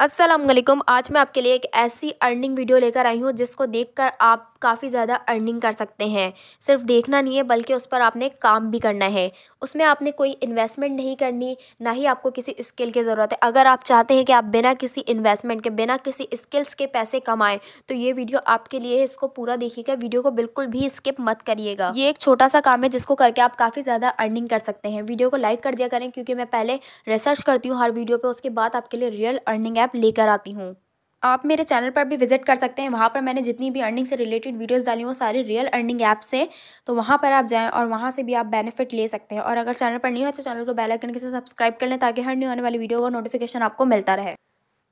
असलम आज मैं आपके लिए एक ऐसी अर्निंग वीडियो लेकर आई हूँ जिसको देखकर आप काफ़ी ज़्यादा अर्निंग कर सकते हैं सिर्फ देखना नहीं है बल्कि उस पर आपने काम भी करना है उसमें आपने कोई इन्वेस्टमेंट नहीं करनी ना ही आपको किसी स्किल की ज़रूरत है अगर आप चाहते हैं कि आप बिना किसी इन्वेस्टमेंट के बिना किसी स्किल्स के पैसे कमाएँ तो ये वीडियो आपके लिए है इसको पूरा देखिएगा वीडियो को बिल्कुल भी स्किप मत करिएगा ये एक छोटा सा काम है जिसको करके आप काफ़ी ज़्यादा अर्निंग कर सकते हैं वीडियो को लाइक कर दिया करें क्योंकि मैं पहले रिसर्च करती हूँ हर वीडियो पर उसके बाद आपके लिए रियल अर्निंग ऐप लेकर आती हूँ आप मेरे चैनल पर भी विजिट कर सकते हैं वहाँ पर मैंने जितनी भी अर्निंग से रिलेटेड वीडियोस डाली वो सारी रियल अर्निंग ऐप से तो वहाँ पर आप जाएं और वहाँ से भी आप बेनिफिट ले सकते हैं और अगर चैनल पर नहीं हो तो चैनल को बेल आइकन के साथ सब्सक्राइब कर लें ताकि हर न्यू आने वाली वीडियो का नोटिफिकेशन आपको मिलता रहे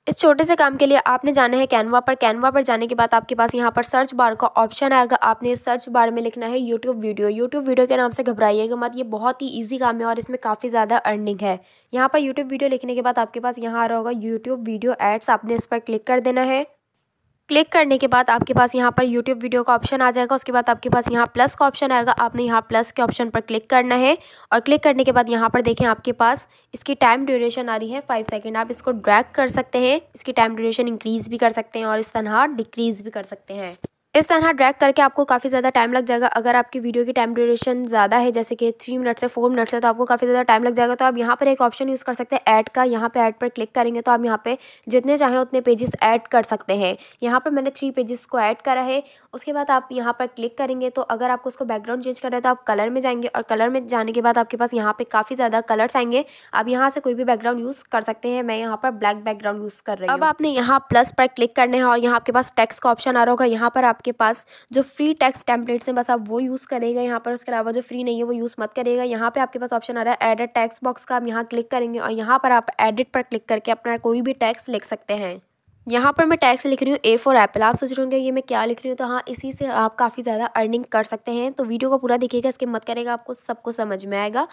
इस छोटे से काम के लिए आपने जाना है कैनवा पर कैनवा पर जाने के बाद आपके पास यहाँ पर सर्च बार का ऑप्शन आएगा आपने इस सर्च बार में लिखना है यूट्यूब वीडियो यूट्यूब वीडियो के नाम से घबराइएगा मत ये बहुत ही ईजी काम है और इसमें काफ़ी ज़्यादा अर्निंग है यहाँ पर यूट्यूब वीडियो लिखने के बाद आपके पास यहाँ आ रहा होगा यूट्यूब वीडियो एड्स आपने इस पर क्लिक कर देना है क्लिक करने के बाद आपके पास यहाँ पर यूट्यूब वीडियो का ऑप्शन आ जाएगा उसके बाद आपके पास यहाँ प्लस का ऑप्शन आएगा आपने यहाँ प्लस के ऑप्शन पर क्लिक करना है और क्लिक करने के बाद यहाँ पर देखें आपके पास इसकी टाइम ड्यूरेशन आ रही है फाइव सेकेंड आप इसको ड्रैग कर सकते हैं इसकी टाइम ड्यूरेशन इंक्रीज़ भी कर सकते हैं और इस तरह डिक्रीज़ भी कर सकते हैं इस तरह ड्रैग करके आपको काफ़ी ज़्यादा टाइम लग जाएगा अगर आपकी वीडियो की टाइम ड्यूरेशन ज़्यादा है जैसे कि थ्री मिनट से फोर मिनट है तो आपको काफ़ी ज़्यादा टाइम लग जाएगा तो आप यहाँ पर एक ऑप्शन यूज़ कर सकते हैं ऐड का यहाँ पर ऐड पर क्लिक करेंगे तो आप यहाँ पर जितने चाहें उतने पेजेस ऐड कर सकते हैं यहाँ पर मैंने थ्री पेजेस को ऐड करा है उसके बाद आप यहाँ पर क्लिक करेंगे तो अगर आपको उसको बैकग्राउंड चेंज करना है तो आप कलर में जाएंगे और कलर में जाने के बाद आपके पास यहाँ पर काफ़ी ज़्यादा कलर्स आएंगे आप यहाँ से कोई भी बैकग्राउंड यूज़ कर सकते हैं मैं यहाँ पर ब्लैक बैकग्राउंड यूज़ कर रही हूँ अब आपने यहाँ प्लस पर क्लिक करने है और यहाँ आपके पास टेक्स्ट का ऑप्शन आ रहा होगा यहाँ पर आपके आपके पास जो फ्री टेक्स्ट टेम्पलेट्स हैं बस आप वो यूज़ करेगा यहाँ पर उसके अलावा जो फ्री नहीं है वो यूज़ मत करेगा यहाँ पे आपके पास ऑप्शन आ रहा है एडिट टैक्स बॉक्स का आप यहाँ क्लिक करेंगे और यहाँ पर आप एडिट पर क्लिक करके अपना कोई भी टैक्स लिख सकते हैं यहाँ पर मैं टैक्स लिख रही हूँ ए फॉर एप्पल आप सोच रहे होंगे ये मैं क्या लिख रही हूँ तो हाँ इसी से आप काफ़ी ज़्यादा अर्निंग कर सकते हैं तो वीडियो को पूरा देखिएगा इसके मत करेगा आपको सबको समझ में आएगा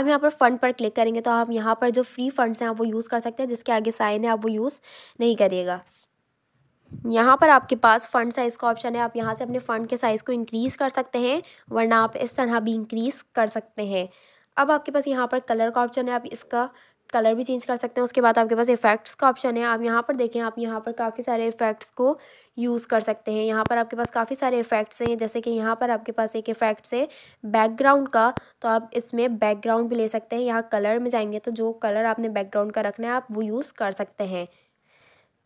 आप यहाँ पर फंड पर क्लिक करेंगे तो आप यहाँ पर जो फ्री फंड्स हैं आप वो यूज़ कर सकते हैं जिसके आगे साइन है आप वो यूज़ नहीं करिएगा यहाँ पर आपके पास फ़ंड साइज़ का ऑप्शन है आप यहाँ से अपने फ़ंड के साइज़ को इंक्रीज़ कर सकते हैं वरना आप इस तरह भी इंक्रीज़ कर सकते हैं अब आपके पास यहाँ पर कलर का ऑप्शन है आप इसका कलर भी चेंज कर सकते हैं उसके बाद आपके पास इफ़ेक्ट्स का ऑप्शन है आप यहाँ पर देखें आप यहाँ पर काफ़ी सारे इफ़ेक्ट्स को यूज़ कर सकते हैं यहाँ पर आपके पास काफ़ी सारे इफ़ेक्ट्स हैं जैसे कि यहाँ पर आपके पास एक इफ़ेक्ट्स है बैकग्राउंड का तो आप इसमें बैकग्राउंड भी ले सकते हैं यहाँ कलर में जाएंगे तो जो कलर आपने बैकग्राउंड का रखना है आप वो यूज़ कर सकते हैं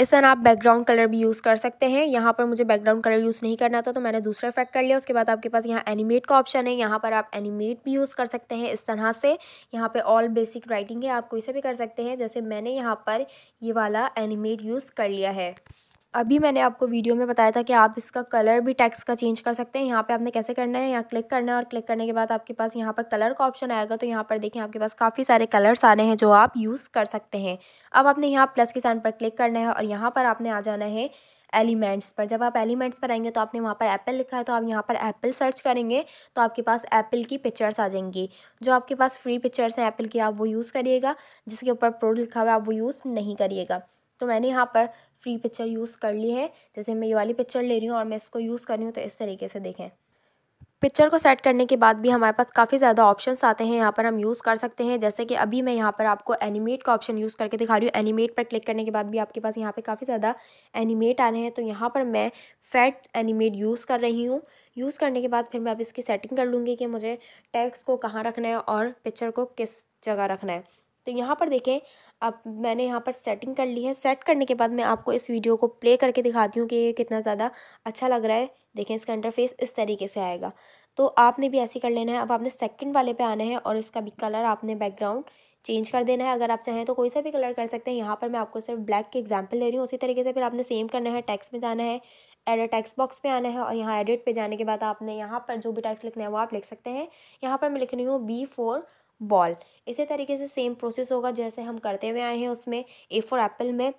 इस आप बैकग्राउंड कलर भी यूज़ कर सकते हैं यहाँ पर मुझे बैकग्राउंड कलर यूज़ नहीं करना था तो मैंने दूसरा इफेक्ट कर लिया उसके बाद आपके पास यहाँ एनिमेट का ऑप्शन है यहाँ पर आप एनिमेट भी यूज़ कर सकते हैं इस तरह से यहाँ पे ऑल बेसिक राइटिंग है आप कोई से भी कर सकते हैं जैसे मैंने यहाँ पर ये वाला एनिमेट यूज़ कर लिया है अभी मैंने आपको वीडियो में बताया था कि आप इसका कलर भी टेक्स्ट का चेंज कर सकते हैं यहाँ पे आपने कैसे करना है यहाँ क्लिक करना है और क्लिक करने के बाद आपके पास यहाँ पर कलर का ऑप्शन आएगा तो यहाँ पर देखिए आपके पास काफ़ी सारे कलर्स आ रहे हैं जो आप यूज़ कर सकते हैं अब आपने यहाँ प्लस के साइन पर क्लिक करना है और यहाँ पर आपने आ जाना है एलिमेंट्स पर जब आप एलिमेंट्स पर आएंगे तो आपने वहाँ पर एप्पल लिखा है तो आप यहाँ पर एप्पल सर्च करेंगे तो आपके पास एप्पल की पिक्चर्स आ जाएंगी जो आपके पास फ्री पिक्चर्स हैं एप्पल की आप वो यूज़ करिएगा जिसके ऊपर प्रो लिखा हुआ है आप वो यूज़ नहीं करिएगा तो मैंने यहाँ पर फ्री पिक्चर यूज़ कर ली है जैसे मैं ये वाली पिक्चर ले रही हूँ और मैं इसको यूज़ कर रही हूँ तो इस तरीके से देखें पिक्चर को सेट करने के बाद भी हमारे पास काफ़ी ज़्यादा ऑप्शंस आते हैं यहाँ पर हम यूज़ कर सकते हैं जैसे कि अभी मैं यहाँ पर आपको एनिमेट का ऑप्शन यूज़ करके दिखा रही हूँ एनिमेट पर क्लिक करने के बाद भी आपके पास यहाँ पे काफ़ी ज़्यादा एनिमेट रहे हैं तो यहाँ पर मैं फैट एनिमेट यूज़ कर रही हूँ यूज़ करने के बाद फिर मैं अब इसकी सेटिंग कर लूँगी कि मुझे टैक्स को कहाँ रखना है और पिक्चर को किस जगह रखना है तो यहाँ पर देखें अब मैंने यहाँ पर सेटिंग कर ली है सेट करने के बाद मैं आपको इस वीडियो को प्ले करके दिखाती हूँ कि ये कितना ज़्यादा अच्छा लग रहा है देखें इसका इंटरफेस इस तरीके से आएगा तो आपने भी ऐसे कर लेना है अब आपने सेकंड वाले पे आना है और इसका भी कलर आपने बैकग्राउंड चेंज कर देना है अगर आप चाहें तो कोई सा भी कलर कर सकते हैं यहाँ पर मैं आपको सिर्फ ब्लैक की एग्जाम्पल ले रही हूँ उसी तरीके से फिर आपने सेम करना है टैक्स में जाना है एडिट टैक्स बॉक्स पे आना है और यहाँ एडिट पे जाने के बाद आपने यहाँ पर जो भी टैक्स लिखना है वो आप लिख सकते हैं यहाँ पर मैं लिख रही हूँ बी फोर बॉल इसी तरीके से सेम प्रोसेस होगा जैसे हम करते हुए आए हैं उसमें ए फॉर एप्पल में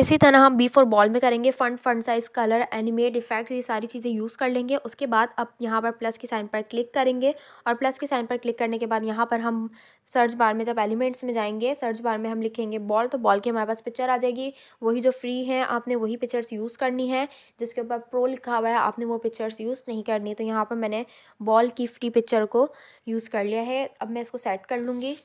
इसी तरह हम बी फॉर बॉल में करेंगे font font size colour animate effects ये सारी चीज़ें यूज़ कर लेंगे उसके बाद अब यहाँ पर प्लस के साइन पर क्लिक करेंगे और प्लस के साइन पर क्लिक करने के बाद यहाँ पर हम सर्च बार में जब एलिमेंट्स में जाएंगे सर्च बार में हम लिखेंगे बॉल तो बॉल की हमारे पास पिक्चर आ जाएगी वही जो फ्री हैं आपने वही पिक्चर्स यूज़ करनी है जिसके ऊपर प्रो लिखा हुआ है आपने वो पिक्चर्स यूज़ नहीं करनी तो यहाँ पर मैंने बॉल की फ्री पिक्चर को यूज़ कर लिया है अब मैं इसको सेट कर लूँगी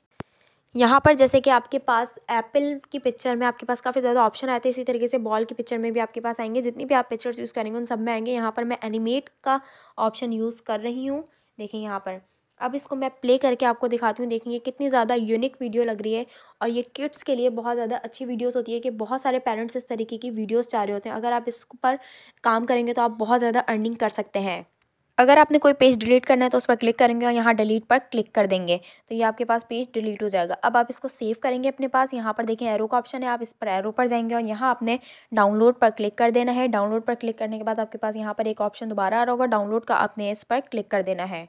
यहाँ पर जैसे कि आपके पास एप्पल की पिक्चर में आपके पास काफ़ी ज़्यादा ऑप्शन आते हैं इसी तरीके से बॉल की पिक्चर में भी आपके पास आएंगे जितनी भी आप पिक्चर्स यूज़ करेंगे उन सब में आएंगे यहाँ पर मैं एनिमेट का ऑप्शन यूज़ कर रही हूँ देखें यहाँ पर अब इसको मैं प्ले करके आपको दिखाती हूँ देखेंगे कितनी ज़्यादा यूनिक वीडियो लग रही है और ये किड्स के लिए बहुत ज़्यादा अच्छी वीडियोस होती है कि बहुत सारे पेरेंट्स इस तरीके की वीडियोस चाह रहे होते हैं अगर आप इस पर काम करेंगे तो आप बहुत ज़्यादा अर्निंग कर सकते हैं अगर आपने कोई पेज डिलीट करना है तो उस पर क्लिक करेंगे और यहाँ डिलीट पर क्लिक कर देंगे तो ये आपके पास पेज डिलीट हो जाएगा अब आप इसको सेव करेंगे अपने पास यहाँ पर देखें एरो का ऑप्शन है आप इस पर एरो पर जाएंगे और यहाँ आपने डाउनलोड पर क्लिक कर देना है डाउनलोड पर क्लिक करने के बाद आपके पास यहाँ पर एक ऑप्शन दोबारा आ रहा होगा डाउनलोड का आपने इस पर क्लिक कर देना है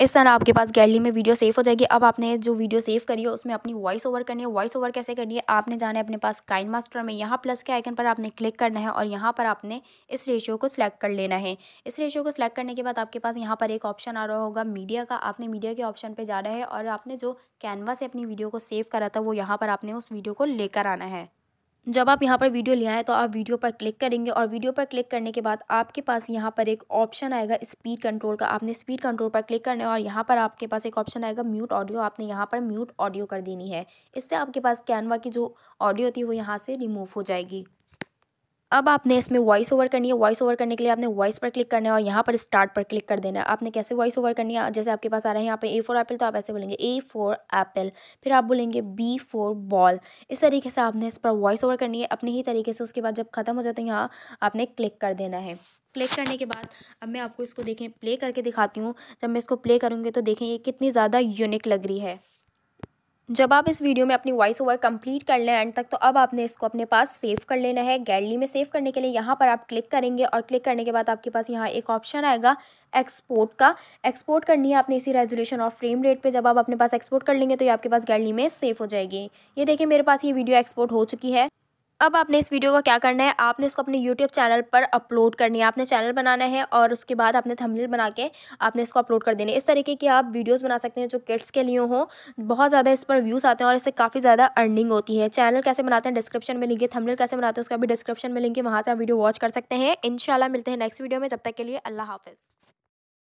इस तरह आपके पास गैलरी में वीडियो सेव हो जाएगी अब आपने जो वीडियो सेव करी है उसमें अपनी वॉइस ओवर करनी है वॉइस ओवर कैसे करनी है आपने जाना है अपने पास काइन मास्टर में यहाँ प्लस के आइकन पर आपने क्लिक करना है और यहाँ पर आपने इस रेशियो को सिलेक्ट कर लेना है इस रेशियो को सिलेक्ट करने के बाद आपके पास यहाँ पर एक ऑप्शन आ रहा होगा मीडिया का आपने मीडिया के ऑप्शन पर जाना है और आपने जो कैनवा से अपनी वीडियो को सेव करा था वो यहाँ पर आपने उस वीडियो को लेकर आना है जब आप यहाँ पर वीडियो ले आए तो आप वीडियो पर क्लिक करेंगे और वीडियो पर क्लिक करने के बाद आपके पास यहाँ पर एक ऑप्शन आएगा स्पीड कंट्रोल का आपने स्पीड कंट्रोल पर क्लिक करना है और यहाँ पर आपके पास एक ऑप्शन आएगा म्यूट ऑडियो आपने यहाँ पर म्यूट ऑडियो कर देनी है इससे आपके पास कैनवा की जो ऑडियो होती है वो यहाँ से रिमूव हो जाएगी अब आपने इसमें वॉइस ओवर करनी है वॉइस ओवर करने के लिए आपने वॉइस पर क्लिक करना है और यहाँ पर स्टार्ट पर क्लिक कर देना है आपने कैसे वॉइस ओवर करनी है जैसे आपके पास आ रहे हैं यहाँ पे ए फोर एप्पल तो आप ऐसे बोलेंगे ए फोर एप्पल फिर आप बोलेंगे बी फोर बॉल इस तरीके से आपने इस पर वॉइस ओवर करनी है अपने ही तरीके से उसके बाद जब खत्म हो जाए तो यहाँ आपने क्लिक कर देना है क्लिक करने के बाद अब मैं आपको इसको देखें प्ले करके दिखाती हूँ जब मैं इसको प्ले करूँगी तो देखें ये कितनी ज़्यादा यूनिक लग रही है जब आप इस वीडियो में अपनी वॉइस ओवर कंप्लीट कर लें एंड तक तो अब आपने इसको अपने पास सेव कर लेना है गैलरी में सेव करने के लिए यहाँ पर आप क्लिक करेंगे और क्लिक करने के बाद आपके पास यहाँ एक ऑप्शन आएगा एक्सपोर्ट का एक्सपोर्ट करनी है आपने इसी रेजोल्यूशन और फ्रेम रेट पे जब आप अपने पास एक्सपोर्ट कर लेंगे तो ये आपके पास गैलरी में सेफ हो जाएगी ये देखिए मेरे पास ये वीडियो एक्सपोर्ट हो चुकी है अब आपने इस वीडियो का क्या करना है आपने इसको अपने यूट्यूब चैनल पर अपलोड करनी है आपने चैनल बनाना है और उसके बाद आपने थंबनेल बना के आपने इसको अपलोड कर देने इस तरीके की आप वीडियोस बना सकते हैं जो किड्स के लिए हो बहुत ज़्यादा इस पर व्यूज़ आते हैं और इससे काफ़ी ज़्यादा अर्निंग होती है चैनल कैसे बनाते हैं डिस्क्रिप्शन में लिखे थंबनेल कैसे बनाते हैं उसका भी डिस्क्रिप्शन में लिंक है वहाँ से आप वीडियो वॉच कर सकते हैं इन मिलते हैं नेक्स्ट वीडियो में जब तक के लिए अल्लाह हाफिज़